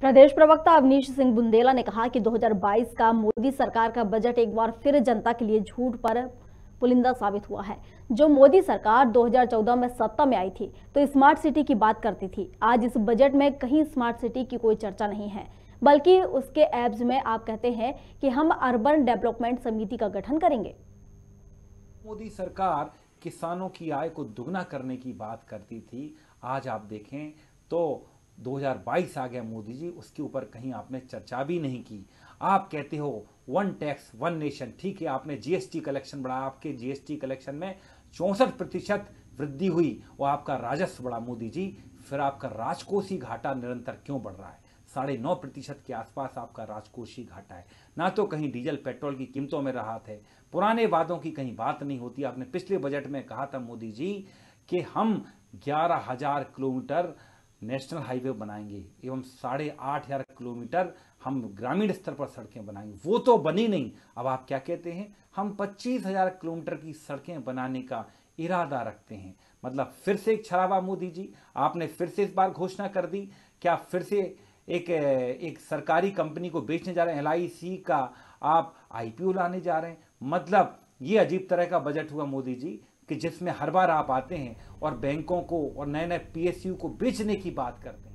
प्रदेश प्रवक्ता अवनीश सिंह बुंदेला ने कहा कि 2022 का मोदी सरकार का बजट एक बार फिर जनता के लिए झूठ पर पुलिंदा साबित हुआ है जो मोदी सरकार 2014 में सत्ता में आई थी तो स्मार्ट सिटी की बात करती थी आज इस बजट में कहीं स्मार्ट सिटी की कोई चर्चा नहीं है बल्कि उसके एब्स में आप कहते हैं कि हम अर्बन डेवलपमेंट समिति का गठन करेंगे मोदी सरकार किसानों की आय को दुगना करने की बात करती थी आज आप देखें तो 2022 आ गया मोदी जी उसके ऊपर कहीं आपने चर्चा भी नहीं की आप कहते हो वन टैक्स वन नेशन ठीक है आपने जीएसटी कलेक्शन बढ़ा आपके जीएसटी कलेक्शन में चौंसठ प्रतिशत वृद्धि हुई और आपका राजस्व बढ़ा मोदी जी फिर आपका राजकोषीय घाटा निरंतर क्यों बढ़ रहा है साढ़े नौ प्रतिशत के आसपास आपका राजकोषीय घाटा है ना तो कहीं डीजल पेट्रोल की कीमतों में राहत है पुराने वादों की कहीं बात नहीं होती आपने पिछले बजट में कहा था मोदी जी कि हम ग्यारह हजार किलोमीटर नेशनल हाईवे बनाएंगे एवं साढ़े आठ हजार किलोमीटर हम ग्रामीण स्तर पर सड़कें बनाएंगे वो तो बनी नहीं अब आप क्या कहते हैं हम पच्चीस हजार किलोमीटर की सड़कें बनाने का इरादा रखते हैं मतलब फिर से एक छलावा मोदी जी आपने फिर से इस बार घोषणा कर दी क्या फिर से एक एक सरकारी कंपनी को बेचने जा रहे हैं एल का आप आईपीओ लाने जा रहे हैं मतलब ये अजीब तरह का बजट हुआ मोदी जी कि जिसमें हर बार आप आते हैं और बैंकों को और नए नए पीएसयू को बेचने की बात करते हैं